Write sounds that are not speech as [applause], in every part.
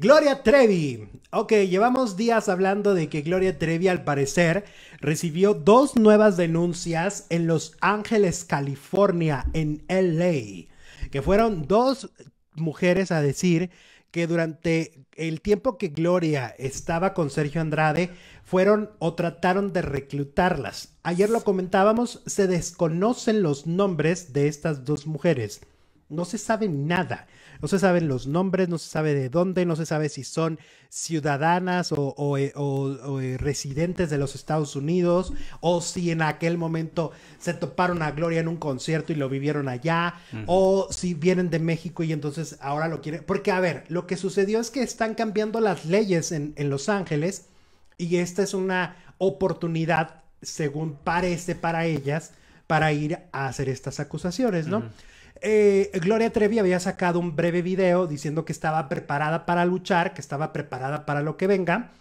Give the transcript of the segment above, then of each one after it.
Gloria Trevi. Ok, llevamos días hablando de que Gloria Trevi al parecer recibió dos nuevas denuncias en Los Ángeles, California, en LA, que fueron dos mujeres a decir que durante el tiempo que Gloria estaba con Sergio Andrade, fueron o trataron de reclutarlas. Ayer lo comentábamos, se desconocen los nombres de estas dos mujeres. No se sabe nada no se saben los nombres, no se sabe de dónde, no se sabe si son ciudadanas o, eh, eh, residentes de los Estados Unidos, o si en aquel momento se toparon a Gloria en un concierto y lo vivieron allá, o si vienen de México y entonces ahora lo quieren. Porque, a ver, lo que sucedió es que están cambiando las leyes en, Los Ángeles y esta es una oportunidad, según parece para ellas, para ir a hacer estas acusaciones, ¿no? Eh, Gloria Trevi había sacado un breve video diciendo que estaba preparada para luchar, que estaba preparada para lo que venga,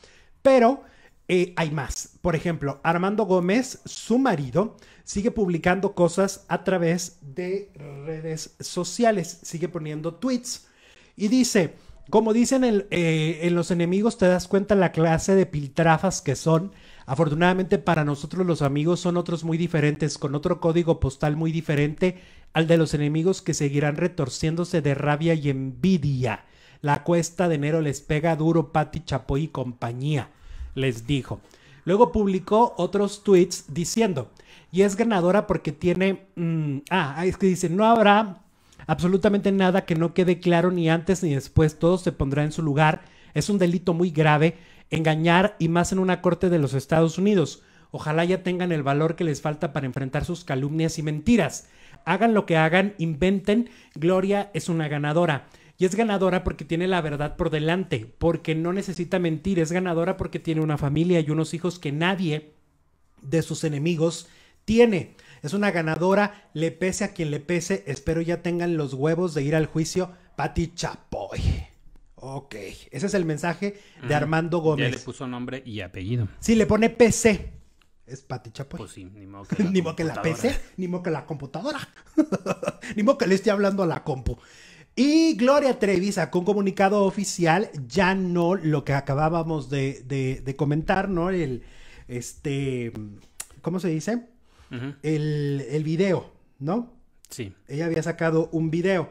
pero eh, hay más. Por ejemplo, Armando Gómez, su marido, sigue publicando cosas a través de redes sociales, sigue poniendo tweets y dice, como dicen eh, en los enemigos, te das cuenta la clase de piltrafas que son. Afortunadamente para nosotros los amigos son otros muy diferentes, con otro código postal muy diferente al de los enemigos que seguirán retorciéndose de rabia y envidia. La cuesta de enero les pega duro pati Chapoy y compañía, les dijo. Luego publicó otros tweets diciendo, y es ganadora porque tiene... Mm, ah, ah, es que dice, no habrá absolutamente nada que no quede claro ni antes ni después, todo se pondrá en su lugar. Es un delito muy grave engañar y más en una corte de los Estados Unidos. Ojalá ya tengan el valor que les falta para enfrentar sus calumnias y mentiras hagan lo que hagan, inventen, Gloria es una ganadora. Y es ganadora porque tiene la verdad por delante, porque no necesita mentir, es ganadora porque tiene una familia y unos hijos que nadie de sus enemigos tiene. Es una ganadora, le pese a quien le pese, espero ya tengan los huevos de ir al juicio, Pati Chapoy. Ok, ese es el mensaje de Armando Gómez. Ya le puso nombre y apellido. Sí, le pone PC es Pati Chapoy. Pues sí, ni modo [laughs] que la, PC, ni modo que la computadora, [laughs] ni modo que le esté hablando a la compu. Y Gloria Trevisa, con un comunicado oficial, ya no lo que acabábamos de, comentar, ¿no? El, este, ¿cómo se dice? el, el video, ¿no? Sí. Ella había sacado un video.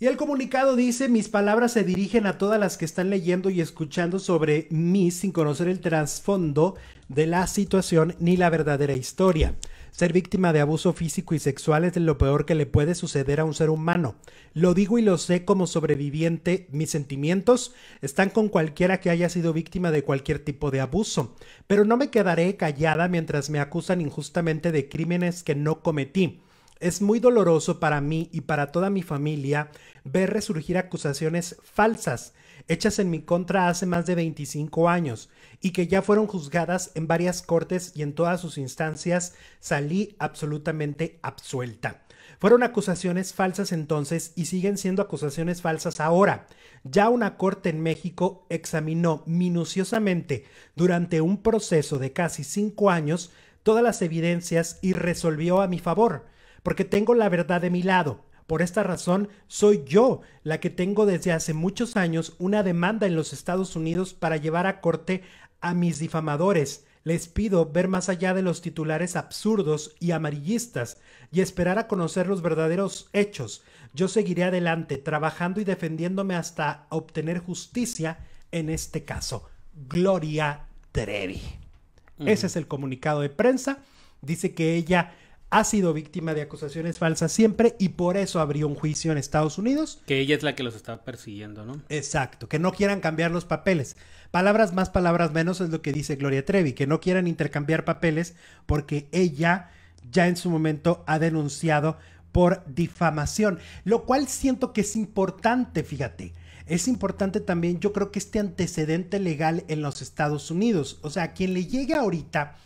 Y el comunicado dice, mis palabras se dirigen a todas las que están leyendo y escuchando sobre mí sin conocer el trasfondo de la situación ni la verdadera historia. Ser víctima de abuso físico y sexual es lo peor que le puede suceder a un ser humano. Lo digo y lo sé como sobreviviente. Mis sentimientos están con cualquiera que haya sido víctima de cualquier tipo de abuso. Pero no me quedaré callada mientras me acusan injustamente de crímenes que no cometí. Es muy doloroso para mí y para toda mi familia ver resurgir acusaciones falsas hechas en mi contra hace más de 25 años y que ya fueron juzgadas en varias cortes y en todas sus instancias salí absolutamente absuelta. Fueron acusaciones falsas entonces y siguen siendo acusaciones falsas ahora. Ya una corte en México examinó minuciosamente durante un proceso de casi 5 años todas las evidencias y resolvió a mi favor porque tengo la verdad de mi lado. Por esta razón, soy yo la que tengo desde hace muchos años una demanda en los Estados Unidos para llevar a corte a mis difamadores. Les pido ver más allá de los titulares absurdos y amarillistas y esperar a conocer los verdaderos hechos. Yo seguiré adelante, trabajando y defendiéndome hasta obtener justicia en este caso. Gloria Trevi. Ese es el comunicado de prensa. Dice que ella ha sido víctima de acusaciones falsas siempre y por eso abrió un juicio en Estados Unidos. Que ella es la que los está persiguiendo, ¿no? Exacto, que no quieran cambiar los papeles. Palabras más, palabras menos es lo que dice Gloria Trevi, que no quieran intercambiar papeles porque ella ya en su momento ha denunciado por difamación, lo cual siento que es importante, fíjate. Es importante también, yo creo que este antecedente legal en los Estados Unidos, o sea, quien le llegue ahorita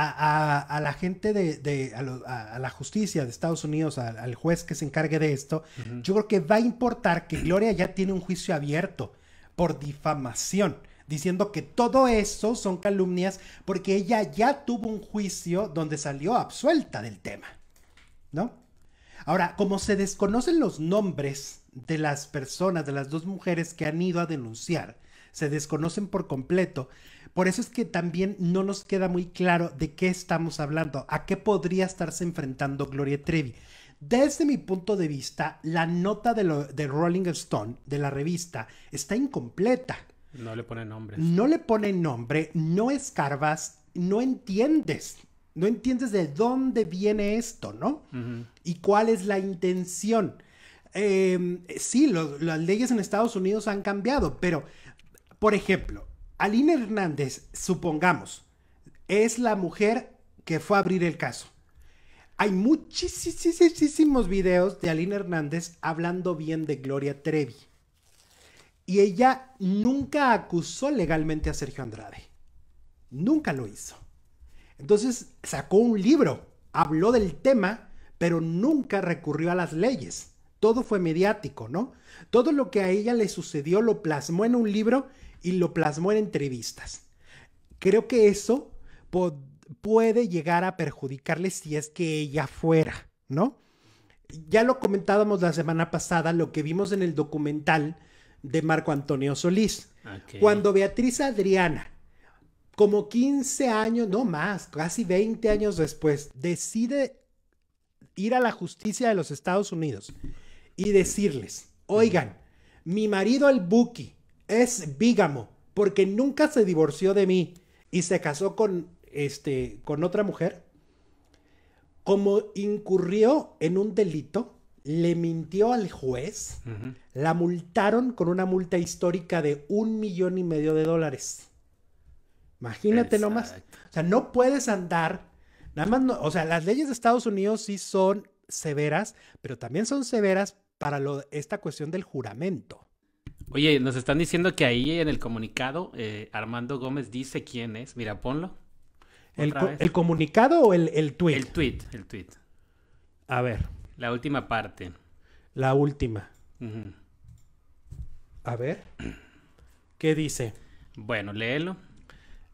a, la gente de, a, la justicia de Estados Unidos, al juez que se encargue de esto, yo creo que va a importar que Gloria ya tiene un juicio abierto por difamación, diciendo que todo eso son calumnias porque ella ya tuvo un juicio donde salió absuelta del tema, ¿no? Ahora, como se desconocen los nombres de las personas, de las dos mujeres que han ido a denunciar, se desconocen por completo, por eso es que también no nos queda muy claro de qué estamos hablando, a qué podría estarse enfrentando Gloria Trevi. Desde mi punto de vista, la nota de, Rolling Stone, de la revista, está incompleta. No le pone nombre. No le pone nombre, no escarbas, no entiendes. No entiendes de dónde viene esto, ¿no? Y cuál es la intención. Eh, sí, las leyes en Estados Unidos han cambiado, pero, por ejemplo, Alina Hernández, supongamos, es la mujer que fue a abrir el caso. Hay muchísimos videos de Alina Hernández hablando bien de Gloria Trevi. Y ella nunca acusó legalmente a Sergio Andrade. Nunca lo hizo. Entonces sacó un libro, habló del tema, pero nunca recurrió a las leyes. Todo fue mediático, ¿no? Todo lo que a ella le sucedió lo plasmó en un libro y lo plasmó en entrevistas. Creo que eso puede llegar a perjudicarle si es que ella fuera, ¿no? Ya lo comentábamos la semana pasada, lo que vimos en el documental de Marco Antonio Solís. Cuando Beatriz Adriana, como 15 años, no más, casi 20 años después, decide ir a la justicia de los Estados Unidos y decirles, oigan, mi marido el Buki es bígamo porque nunca se divorció de mí y se casó con, este, con otra mujer, como incurrió en un delito, le mintió al juez, la multaron con una multa histórica de un millón y medio de dólares. Imagínate nomás. O sea, no puedes andar. Nada más, no, o sea, las leyes de Estados Unidos sí son severas, pero también son severas para esta cuestión del juramento. Oye, nos están diciendo que ahí en el comunicado eh, Armando Gómez dice quién es. Mira, ponlo. ¿El, comunicado o el, el tweet? El tweet, el tweet. A ver. La última parte. La última. A ver. ¿Qué dice? Bueno, léelo.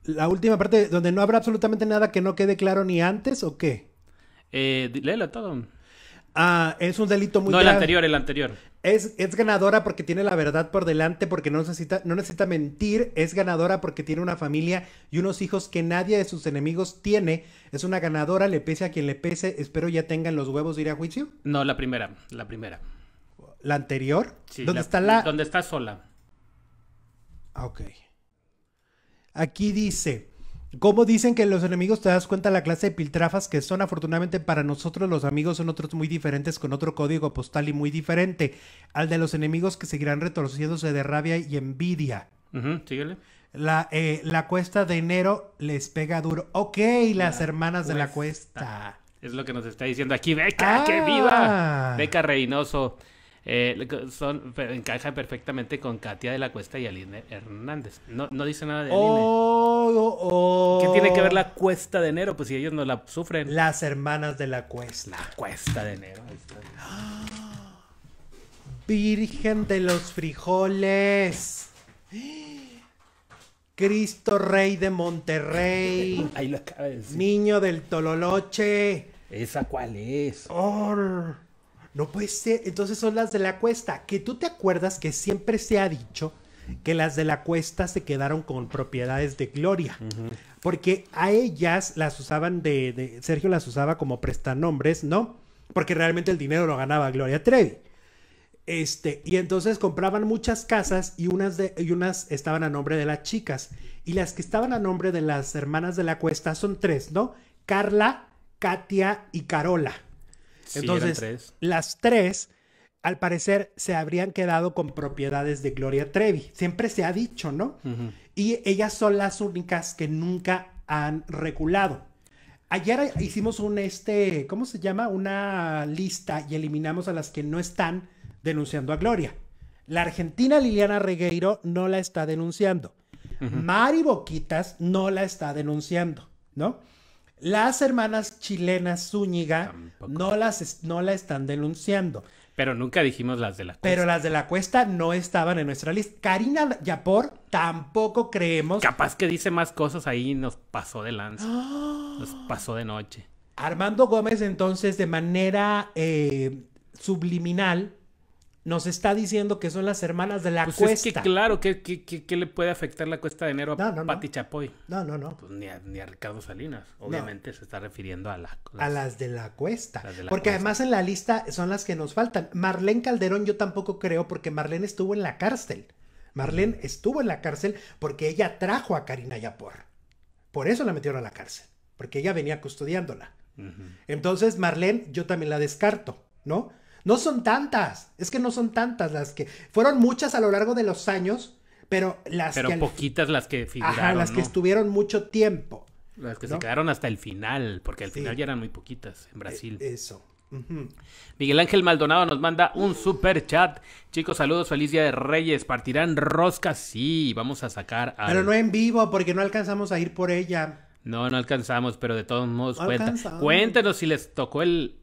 La última parte donde no habrá absolutamente nada que no quede claro ni antes o qué? Eh, léelo todo. Ah, es un delito muy No, el anterior, el anterior. Es, es, ganadora porque tiene la verdad por delante, porque no necesita, no necesita mentir. Es ganadora porque tiene una familia y unos hijos que nadie de sus enemigos tiene. Es una ganadora, le pese a quien le pese. Espero ya tengan los huevos de ir a juicio. No, la primera, la primera. ¿La anterior? Sí. ¿Dónde está la...? Donde está sola. Ah, ok. Aquí dice... ¿Cómo dicen que los enemigos te das cuenta la clase de piltrafas que son? Afortunadamente para nosotros los amigos son otros muy diferentes con otro código postal y muy diferente al de los enemigos que seguirán retorciéndose de rabia y envidia. síguele. La, eh, la, cuesta de enero les pega duro. Ok, las hermanas de la cuesta. Es lo que nos está diciendo aquí Beca, que ah. viva. Beca Reynoso. Eh, son, encaja perfectamente con Katia de la Cuesta y Aline Hernández. No, no dice nada de Aline. Oh, oh. ¿Qué tiene que ver la Cuesta de Enero? Pues si ellos no la sufren. Las hermanas de la Cuesta. La Cuesta de Enero. [gasps] Virgen de los frijoles. [gasps] Cristo Rey de Monterrey. Niño del Tololoche. ¿Esa cuál es? No puede ser. Entonces son las de la cuesta. Que tú te acuerdas que siempre se ha dicho que las de la cuesta se quedaron con propiedades de Gloria. Porque a ellas las usaban de, Sergio las usaba como prestanombres, ¿no? Porque realmente el dinero lo ganaba Gloria Trevi. Este, y entonces compraban muchas casas y unas, y unas estaban a nombre de las chicas. Y las que estaban a nombre de las hermanas de la cuesta son tres, ¿no? Carla, Katia y Carola. Entonces, las tres, al parecer, se habrían quedado con propiedades de Gloria Trevi. Siempre se ha dicho, ¿no? Y ellas son las únicas que nunca han reculado. Ayer hicimos un, este, ¿cómo se llama? Una lista y eliminamos a las que no están denunciando a Gloria. La argentina Liliana Regueiro no la está denunciando. Mari Boquitas no la está denunciando, ¿no? Las hermanas chilenas Zúñiga no, las, no la están denunciando. Pero nunca dijimos las de la cuesta. Pero las de la cuesta no estaban en nuestra lista. Karina Yapor tampoco creemos. Capaz que dice más cosas ahí y nos pasó de lanza. Nos pasó de noche. Armando Gómez entonces de manera eh, subliminal nos está diciendo que son las hermanas de la pues cuesta. Es que claro, ¿qué, le puede afectar la cuesta de enero a Pati Chapoy? No, no, no. Pues ni a, ni Ricardo Salinas. Obviamente se está refiriendo a la, las, a las de la cuesta. porque además en la lista son las que nos faltan. Marlene Calderón yo tampoco creo porque Marlene estuvo en la cárcel. Marlene estuvo en la cárcel porque ella trajo a Karina Yapor. Por eso la metieron a la cárcel, porque ella venía custodiándola. Entonces, Marlene, yo también la descarto, ¿no? No son tantas, es que no son tantas las que fueron muchas a lo largo de los años, pero las pero que poquitas las que figuraron, las que estuvieron mucho tiempo. Las que se quedaron hasta el final, porque al final ya eran muy poquitas en eh, Brasil. eso. Miguel Ángel Maldonado nos manda un super chat. Chicos, saludos, feliz día de Reyes. ¿Partirán roscas? Sí, vamos a sacar. a... Pero no en vivo, porque no alcanzamos a ir por ella. No, no alcanzamos, pero de todos modos, cuenta. cuéntenos si les tocó el,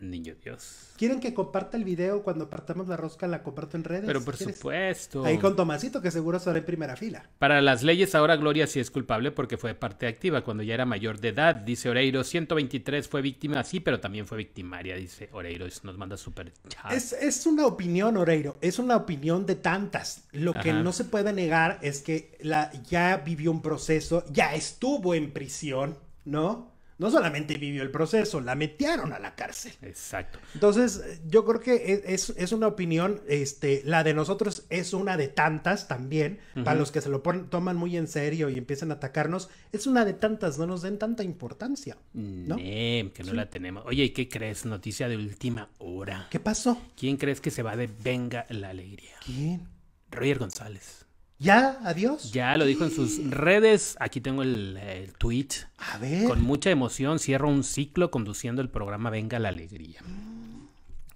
Niño Dios. ¿Quieren que comparta el video cuando partamos la rosca? La comparto en redes. Pero por supuesto. Ahí con Tomasito, que seguro estará en primera fila. Para las leyes, ahora Gloria sí es culpable porque fue parte activa cuando ya era mayor de edad. Dice Oreiro, 123 fue víctima, sí, pero también fue victimaria, dice Oreiro. nos manda súper es, es una opinión, Oreiro. Es una opinión de tantas. Lo que no se puede negar es que la, ya vivió un proceso, ya estuvo en prisión, ¿no? no solamente vivió el proceso, la metieron a la cárcel. Exacto. Entonces, yo creo que es, es una opinión, este, la de nosotros es una de tantas también, para los que se lo toman muy en serio y empiezan a atacarnos, es una de tantas, no nos den tanta importancia. ¿no? Mm, em, que no la tenemos. Oye, ¿y qué crees? Noticia de última hora. ¿Qué pasó? ¿Quién crees que se va de Venga la Alegría? ¿Quién? Roger González. ¿Ya? ¿Adiós? Ya lo dijo en sus redes. Aquí tengo el, tweet. A ver. Con mucha emoción cierro un ciclo conduciendo el programa Venga la Alegría.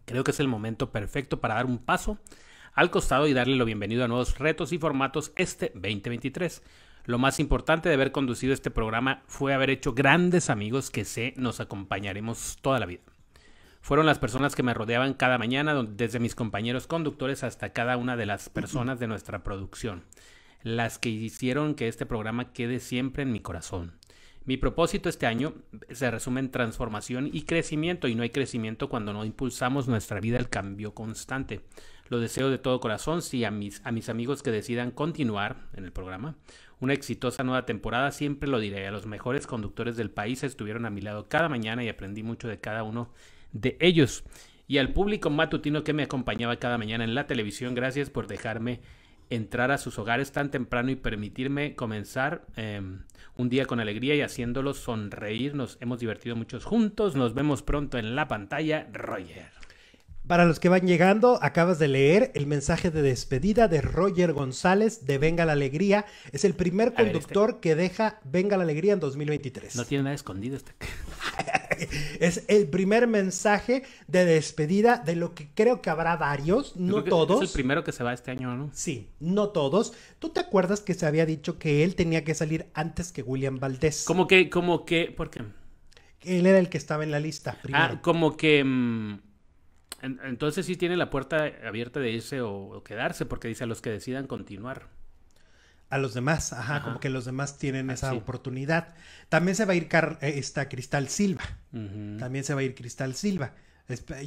Creo que es el momento perfecto para dar un paso al costado y darle lo bienvenido a nuevos retos y formatos este 2023. Lo más importante de haber conducido este programa fue haber hecho grandes amigos que sé nos acompañaremos toda la vida fueron las personas que me rodeaban cada mañana, desde mis compañeros conductores hasta cada una de las personas de nuestra producción, las que hicieron que este programa quede siempre en mi corazón. Mi propósito este año eh, se resume en transformación y crecimiento, y no hay crecimiento cuando no impulsamos nuestra vida al cambio constante. Lo deseo de todo corazón, si a mis, a mis amigos que decidan continuar en el programa, una exitosa nueva temporada, siempre lo diré, a los mejores conductores del país estuvieron a mi lado cada mañana y aprendí mucho de cada uno de ellos. Y al público matutino que me acompañaba cada mañana en la televisión, gracias por dejarme entrar a sus hogares tan temprano y permitirme comenzar em, un día con alegría y haciéndolos sonreír. Nos hemos divertido muchos juntos. Nos vemos pronto en la pantalla, Roger. Para los que van llegando, acabas de leer el mensaje de despedida de Roger González de Venga la Alegría. Es el primer este conductor que deja Venga la Alegría en 2023. No tiene nada escondido este. [laughs] [laughs] [laughs] es el primer mensaje de despedida de lo que creo que habrá varios, no todos. Es el primero que se va este año, ¿no? Sí, no todos. ¿Tú te acuerdas que se había dicho que él tenía que salir antes que William Valdés? Como que, como que, ¿por qué? Él era el que estaba en la lista. Ah, primero. Ah, como que... Mm, entonces sí tiene la puerta abierta de irse o, quedarse, porque dice a los que decidan continuar a los demás, ajá, como que los demás tienen ah, esa oportunidad. También se va a ir eh, esta Cristal Silva, también se va a ir Cristal Silva.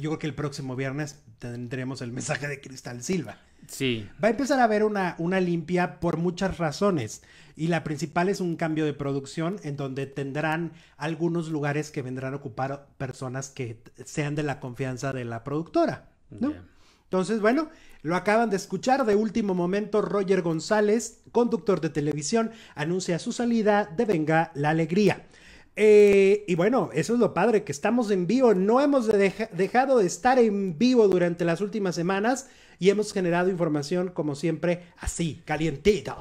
Yo creo que el próximo viernes tendremos el mensaje de Cristal Silva. Sí. Va a empezar a haber una, una limpia por muchas razones. Y la principal es un cambio de producción en donde tendrán algunos lugares que vendrán a ocupar personas que sean de la confianza de la productora. ¿no? Entonces, bueno, lo acaban de escuchar de último momento. Roger González, conductor de televisión, anuncia su salida de Venga la Alegría. Eh, y bueno, eso es lo padre, que estamos en vivo. No hemos dejado de estar en vivo durante las últimas semanas y hemos generado información, como siempre, así, calientita.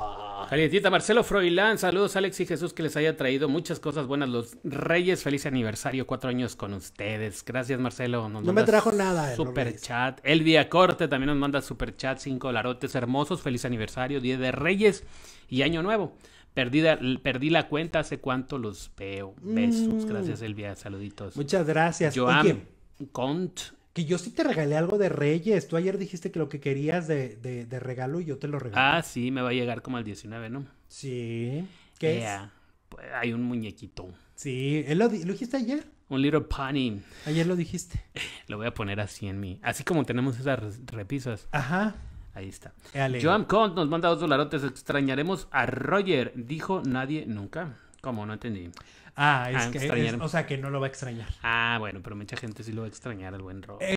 Calientita, Marcelo Froilán. Saludos, Alex y Jesús, que les haya traído muchas cosas buenas. Los Reyes, feliz aniversario, cuatro años con ustedes. Gracias, Marcelo. no me trajo nada. Eh, super chat. Elvia Corte también nos manda super chat, cinco larotes hermosos. Feliz aniversario, día de Reyes y año nuevo. Perdí, perdí la cuenta hace cuánto los veo. Besos. Mm. Gracias, Elvia. Saluditos. Muchas gracias. Joan Cont que yo sí te regalé algo de Reyes. Tú ayer dijiste que lo que querías de, regalo y yo te lo regalé. Ah, sí, me va a llegar como al 19, ¿no? Sí. ¿Qué pues, Hay un muñequito. Sí, ¿Él lo, dijiste ayer. Un little pony. Ayer lo dijiste. [laughs] Lo voy a poner así en mi Así como tenemos esas repisas. Ajá. Ahí está. Joan Cont nos manda dos dolarotes. Extrañaremos a Roger. Dijo nadie nunca. ¿Cómo? No entendí. Ah, es ah, que. o sea, que no lo va a extrañar. Ah, bueno, pero mucha gente sí lo va a extrañar El buen Rob. Eh,